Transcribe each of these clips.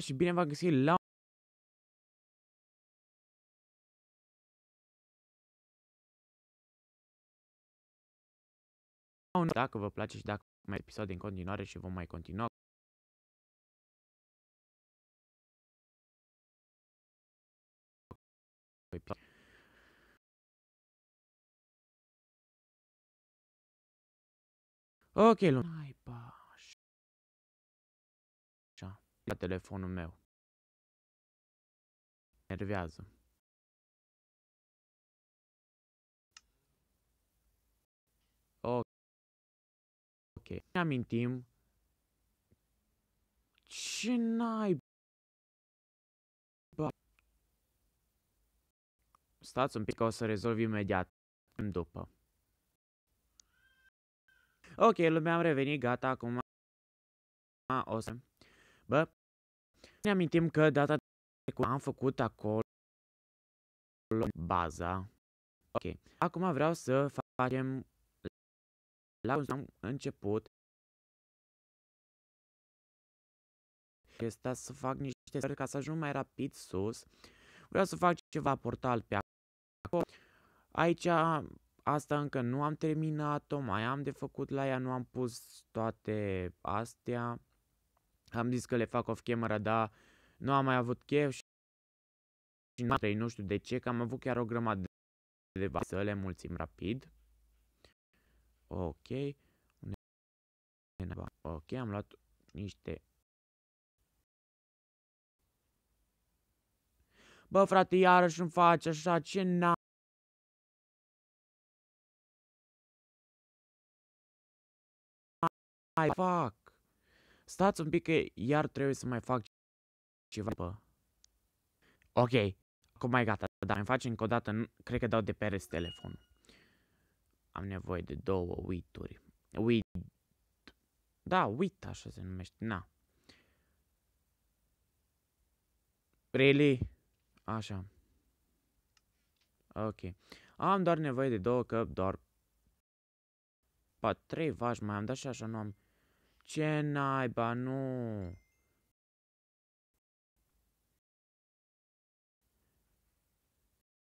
și bine v-am găsit la Dacă vă place și dacă mai episod în continuare și vom mai continua păi Ok, luna. Hai, pa la telefonul meu. Nervează. Ok. Ne amintim. Ce naiba? Stați un pic ca o să rezolv imediat. După. Ok, lumea am revenit, gata, acum o să... Bă, ne amintim că data trecută am făcut acolo baza. Ok. Acum vreau să facem la un, am început. Este să fac niște stări ca să ajung mai rapid sus. Vreau să fac ceva portal pe acolo. Aici asta încă nu am terminat-o, mai am de făcut la ea, nu am pus toate astea. Am zis că le fac off-camera, dar nu am mai avut chef și nu, nu știu de ce, că am avut chiar o grămadă de va să le mulțim rapid. Ok. Ok, am luat niște... Bă, frate, iarăși îmi faci așa, ce n fac? Stați un pic că iar trebuie să mai fac ceva. După. Ok, acum mai gata, dar îmi faci încă o dată, cred că dau de rest telefon. Am nevoie de două uituri. Uit. Da, uit așa se numește, na. Really? Așa. Ok. Am doar nevoie de două, că doar... Pa, trei vași mai am, dar și așa nu am... Ce naiba, nu!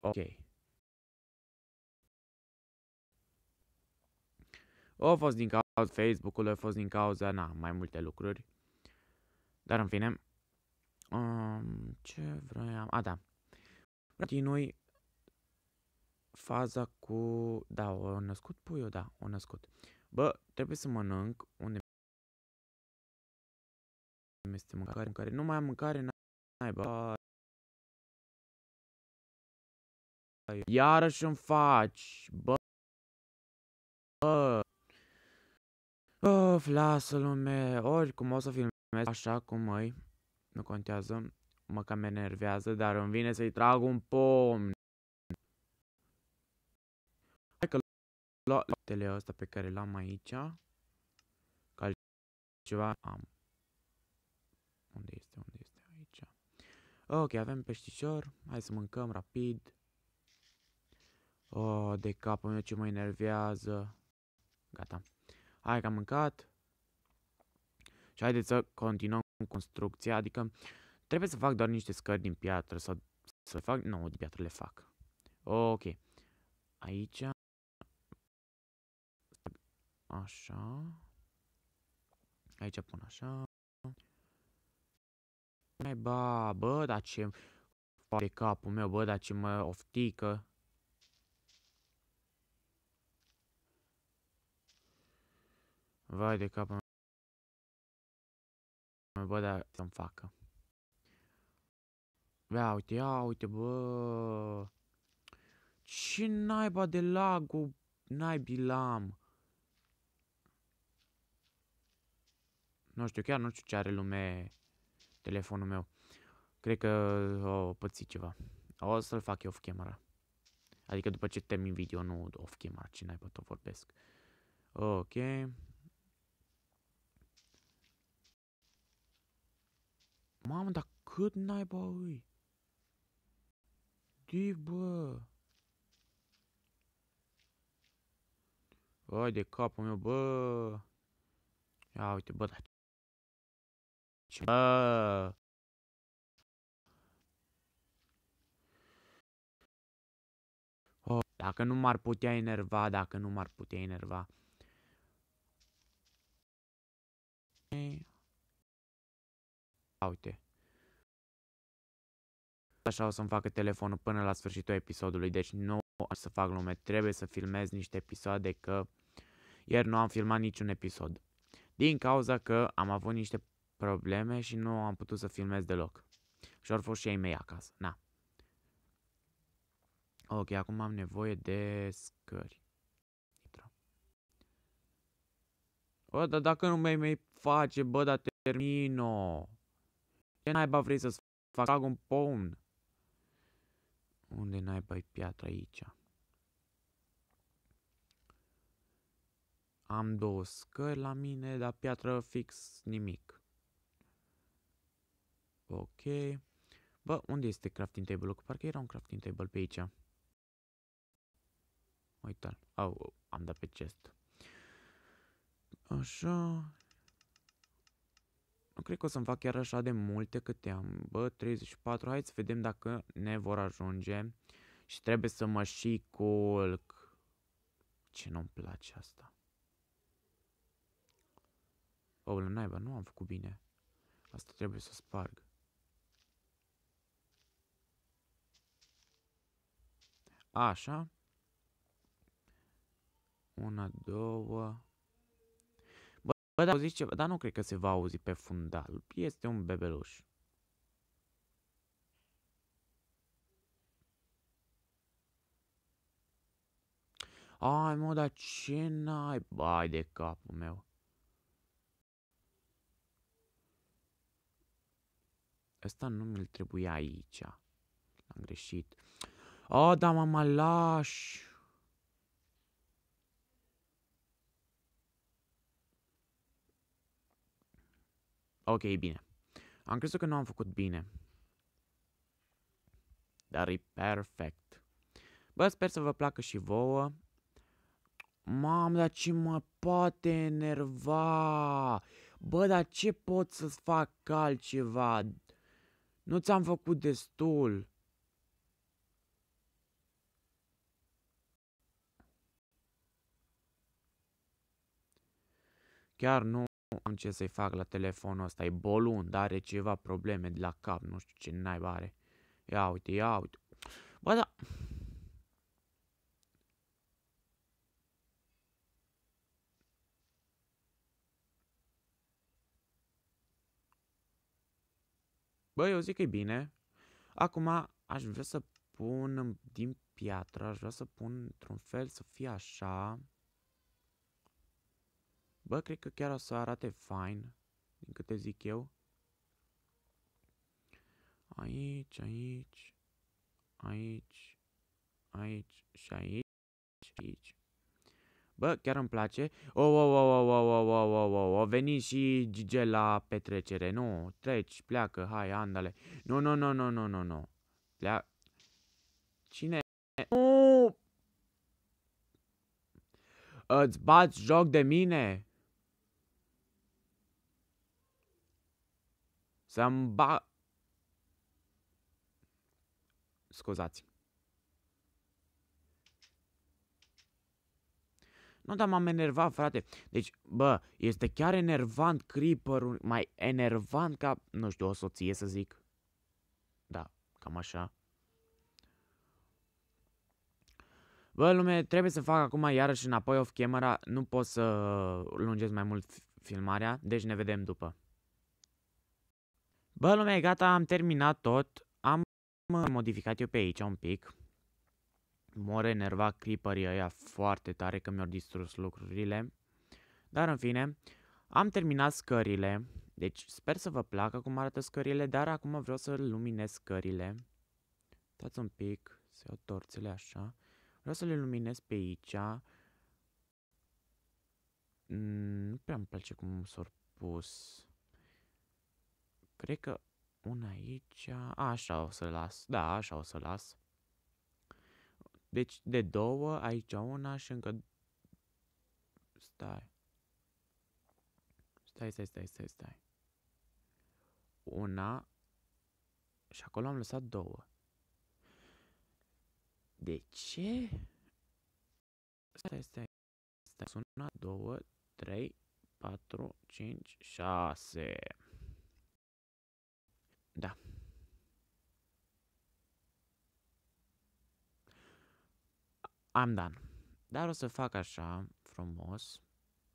Ok. O fost din cauza Facebook-ului, a fost din cauza, na, mai multe lucruri. Dar în fine, um, ce vroiam? A, da. Continui faza cu... Da, o născut puiul, da, o născut. Bă, trebuie să mănânc unde este mâncare, mâncare. Nu mai am mâncare, bă, Iarăși îmi faci, bă. Bă. Of, lasă lume, oricum o să filmez așa cum măi, nu contează, mă cam enervează, dar îmi vine să-i trag un pom. Hai că luat ăsta pe care l-am aici, ca ceva am. Ok, avem peștișor. Hai să mâncăm rapid. Oh, de capul meu ce mă enervează. Gata. Hai că am mâncat. Și haideți să continuăm cu construcția. Adică trebuie să fac doar niște scări din piatră. Sau să fac... Nu, no, din piatră le fac. Ok. Aici. Așa. Aici pun așa. Mai ba, bă, dar ce de capul meu, bă, dar ce mă oftică. Vai de capul meu. Bă, dar să-mi facă. Ia uite, ia uite, bă. Ce naiba de lagul naibilam. Nu știu, chiar nu știu ce are lume telefonul meu. Cred că uh, o păți ceva. O să-l fac eu off-camera. Adică după ce termin video, nu off-camera, ce n-ai tot vorbesc. Ok. Mamă, dar cât naiba îi? De bă! Ai de capul meu, bă! Ia uite, bă, dar aici. Deci, a. Oh, dacă nu m-ar putea enerva, dacă nu m-ar putea enerva. Uite. Așa o să-mi facă telefonul până la sfârșitul episodului, deci nu aș să fac lume. Trebuie să filmez niște episoade că ieri nu am filmat niciun episod. Din cauza că am avut niște probleme și nu am putut să filmez deloc. Și au fost și ei mei acasă. Na. Ok, acum am nevoie de scări. Bă, dar dacă nu mai mai face, bă, dar termino. Ce naiba vrei să-ți fac? Fac un pom. Unde naiba e piatra aici? Am două scări la mine, dar piatra fix nimic. Ok. Bă, unde este crafting table Că Parcă era un crafting table pe aici. Uita-l. Au, oh, am dat pe chest. Așa. Nu cred că o să-mi fac chiar așa de multe câte am. Bă, 34. Hai să vedem dacă ne vor ajunge. Și trebuie să mă și culc. Ce nu-mi place asta? O, oh, naiba, nu am făcut bine. Asta trebuie să sparg. Așa. Una, două. Bă, bă dar auziți ceva? Dar nu cred că se va auzi pe fundal. Este un bebeluș. Ai, mă, dar ce n-ai? Bai de capul meu. Asta nu mi-l trebuia aici. Am greșit. A, da, mamalaș. Ok, bine. Am crezut că nu am făcut bine. Dar e perfect. Bă, sper să vă placă și vouă. Mam, dar ce mă poate enerva? Bă, dar ce pot să-ți fac altceva? Nu ți-am făcut destul. Chiar nu am ce să-i fac la telefonul ăsta, e bolund, are ceva probleme de la cap, nu știu ce naiba are. Ia uite, ia uite. Bă, da... Bă, eu zic că e bine. Acum aș vrea să pun din piatră, aș vrea să pun într-un fel să fie așa. Bă, cred că chiar o să arate fain, din câte zic eu. Aici, aici, aici, aici și aici și aici. Bă, chiar îmi place. O, oh, o, oh, o, oh, o, o, o, o, o, o, o, veni și Gige la petrecere. Nu, treci, pleacă, hai, andale. Nu, nu, nu, nu, nu, nu, nu. Plea... Cine? Nu! Îți bați joc de mine? să ba... Scuzați. Nu, dar m-am enervat, frate. Deci, bă, este chiar enervant creeper mai enervant ca, nu știu, o soție să zic. Da, cam așa. Bă, lume, trebuie să fac acum iarăși înapoi off camera, nu pot să lungesc mai mult filmarea, deci ne vedem după. Bă, lume gata, am terminat tot. Am modificat eu pe aici un pic. mă au enervat clipării ăia foarte tare că mi-au distrus lucrurile. Dar în fine, am terminat scările. Deci sper să vă placă cum arată scările, dar acum vreau să luminez scările. Stați un pic, să iau torțele așa. Vreau să le luminez pe aici. Mm, nu prea îmi place cum s-au pus. Cred că una aici... Așa o să las. Da, așa o să las. Deci de două, aici una și încă... Stai. Stai, stai, stai, stai, stai. Una și acolo am lăsat două. De ce? Stai, stai, stai. una, două, trei, patru, cinci, șase. Da. Am done. Dar o să fac așa, frumos,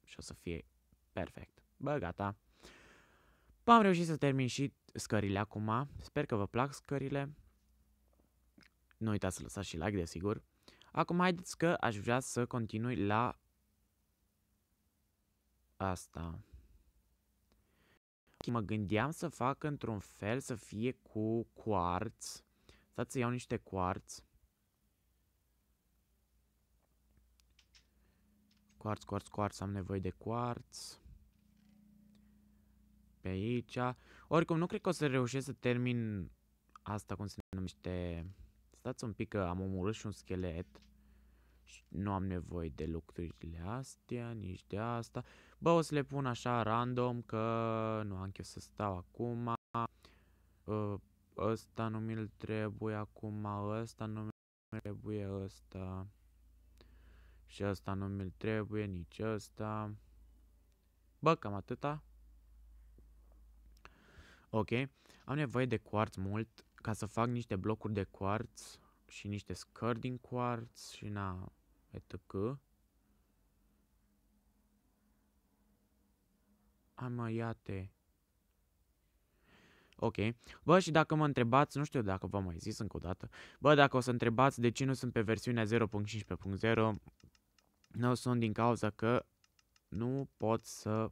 și o să fie perfect. Bă, gata. Bă, am reușit să termin și scările acum. Sper că vă plac scările. Nu uitați să lăsați și like, desigur. Acum haideți că aș vrea să continui la asta. Mă gândeam să fac într-un fel să fie cu quartz. Stați să iau niște quartz. Quartz, quartz, quartz, am nevoie de quartz. Pe aici. Oricum, nu cred că o să reușesc să termin asta, cum se numește... Stați un pic că am omorât și un schelet și nu am nevoie de lucrurile astea, nici de asta. Bă, o să le pun așa random că nu am chef să stau acum. Ă, ăsta nu mi-l trebuie acum, ăsta nu mi-l trebuie ăsta. Și ăsta nu mi-l trebuie, nici ăsta. Bă, cam atâta. Ok, am nevoie de quartz mult ca să fac niște blocuri de quartz și niște scări din quartz și na, eto ku Amaiate. Ok. Bă, și dacă mă întrebați, nu știu dacă v-am mai zis încă o dată, bă, dacă o să întrebați de ce nu sunt pe versiunea 0.15.0, nu sunt din cauza că nu pot să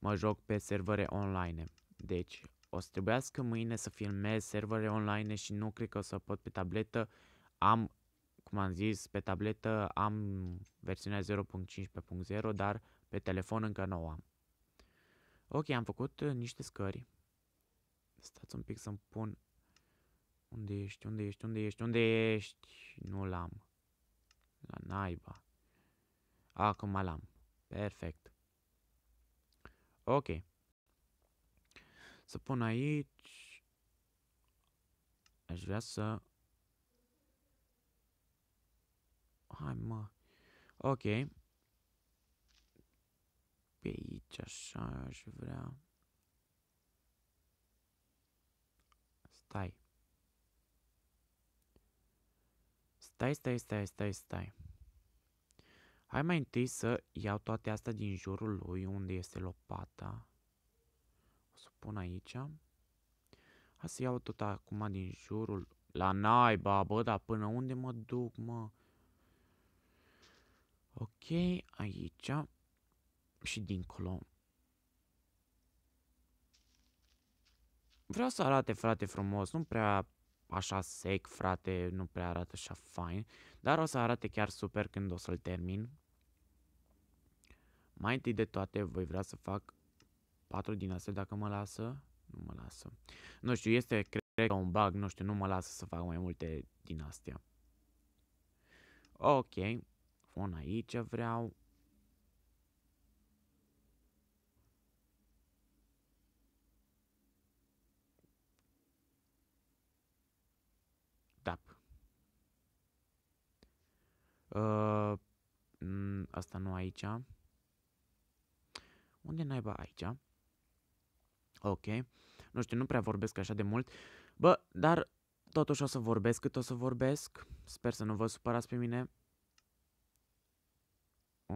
mă joc pe servere online. Deci, o să trebuiască mâine să filmez servere online și nu cred că o să pot pe tabletă. Am cum am zis, pe tabletă am versiunea 0.15.0, dar pe telefon încă nu o am. Ok, am făcut uh, niște scări. Stați un pic să-mi pun... Unde ești? Unde ești? Unde ești? Unde ești? Nu l-am. La naiba. Acum l-am. Perfect. Ok. Să pun aici... Aș vrea să Hai, mă. Ok. Pe aici, așa, aș vrea. Stai. Stai, stai, stai, stai, stai. Hai mai întâi să iau toate astea din jurul lui, unde este lopata. O să pun aici. Hai să iau tot acum din jurul. La naiba, bă, dar până unde mă duc, mă? Ok, aici și dincolo. Vreau să arate, frate, frumos, nu prea așa sec, frate, nu prea arată așa fain, dar o să arate chiar super când o să-l termin. Mai întâi de toate, voi vrea să fac patru din astea dacă mă lasă. Nu mă lasă. Nu știu, este, cred că un bug, nu știu, nu mă lasă să fac mai multe din astea. Ok, un aici vreau. Da. Uh, mm, asta nu aici. Unde naiba aici? Ok. Nu știu, nu prea vorbesc așa de mult. Bă, dar totuși o să vorbesc cât o să vorbesc. Sper să nu vă supărați pe mine.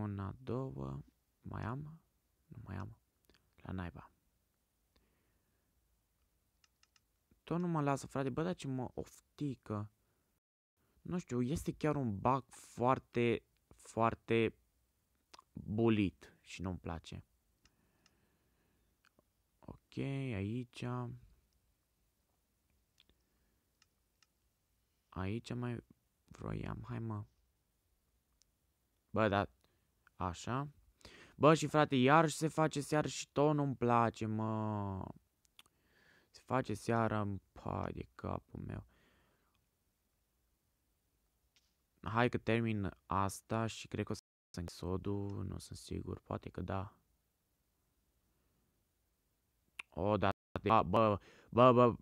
Una, două, mai am? Nu mai am. La naiba. Tot nu mă lasă, frate, bă, dar ce mă oftică. Nu știu, este chiar un bug foarte, foarte bulit și nu-mi place. Ok, aici... Aici mai vroiam, hai mă. Bă, dar Așa. Bă, și frate, iar se face seară și tot nu-mi place, mă. Se face seară, pa de capul meu. Hai că termin asta și cred că o să sunt sodul, nu sunt sigur, poate că da. O, da, de, da, bă, bă, bă.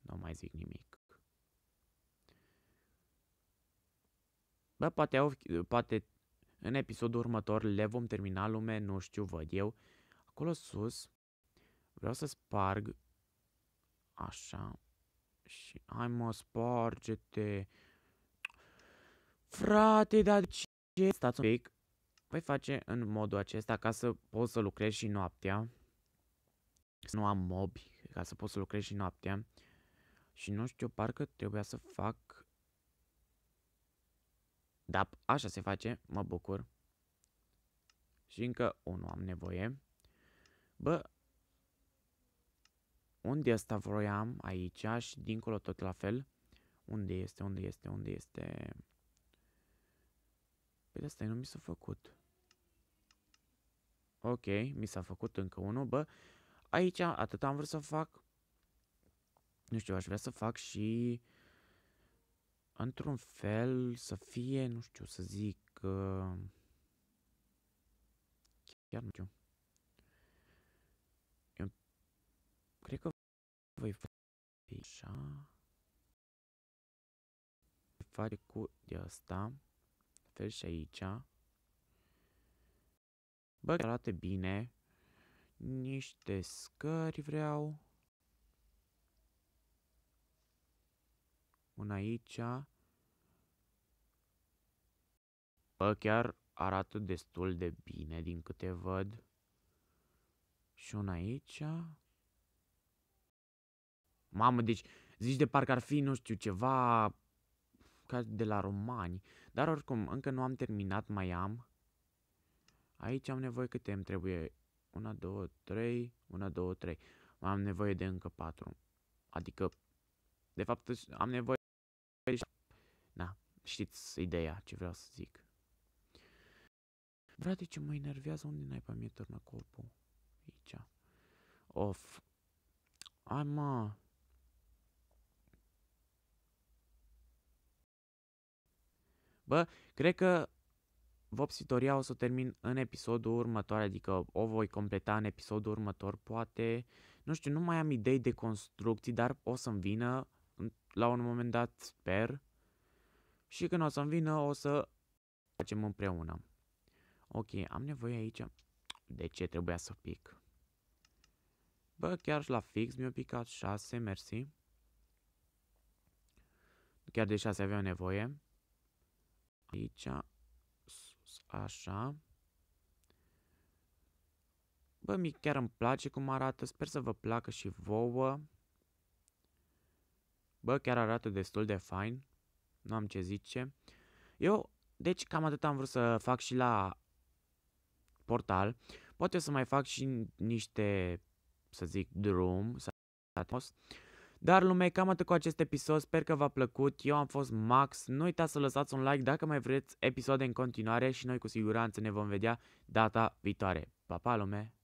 Nu mai zic nimic. Bă, poate, au, poate în episodul următor le vom termina lume, nu știu, văd eu. Acolo sus vreau să sparg așa și hai mă, sparge-te. Frate, dar ce? Stați un pic. Voi face în modul acesta ca să pot să lucrez și noaptea. Să nu am mobi, ca să pot să lucrez și noaptea. Și nu știu, parcă trebuia să fac da, așa se face, mă bucur. Și încă unul am nevoie. Bă, unde asta vroiam aici și dincolo tot la fel. Unde este, unde este, unde este? Păi asta nu mi s-a făcut. Ok, mi s-a făcut încă unul, bă. Aici atât am vrut să fac. Nu știu, aș vrea să fac și... Uh, într-un fel să fie, nu știu, să zic, uh, chiar nu știu. Eu cred că voi face așa. Face cu de asta. Fel și aici. Bă, arată bine. Niște scări vreau. una aici. Bă, chiar arată destul de bine din câte văd. Și una aici. Mamă, deci zici de parcă ar fi, nu știu, ceva ca de la romani. Dar oricum, încă nu am terminat, mai am. Aici am nevoie câte îmi trebuie. Una, două, trei, una, două, trei. Mai am nevoie de încă patru. Adică, de fapt, am nevoie Na, da, știți ideea ce vreau să zic. Frate, ce mă enervează, unde n-ai pe mie turnă corpul? Aici. Of. Ai mă. Bă, cred că Vopsitoria o să termin în episodul următor, adică o voi completa în episodul următor, poate. Nu știu, nu mai am idei de construcții, dar o să-mi vină la un moment dat, sper, și când o să-mi vină, o să facem împreună. Ok, am nevoie aici. De ce trebuia să pic? Bă, chiar și la fix mi-a picat 6, mersi. Chiar de 6 aveam nevoie. Aici, așa. Bă, mi chiar îmi place cum arată, sper să vă placă și vouă. Bă, chiar arată destul de fain. Nu am ce zice. Eu, deci, cam atât am vrut să fac și la portal. Poate o să mai fac și niște, să zic, drum Atmos. Dar lume, cam atât cu acest episod, sper că v-a plăcut, eu am fost Max, nu uitați să lăsați un like dacă mai vreți episoade în continuare și noi cu siguranță ne vom vedea data viitoare. Pa, pa, lume!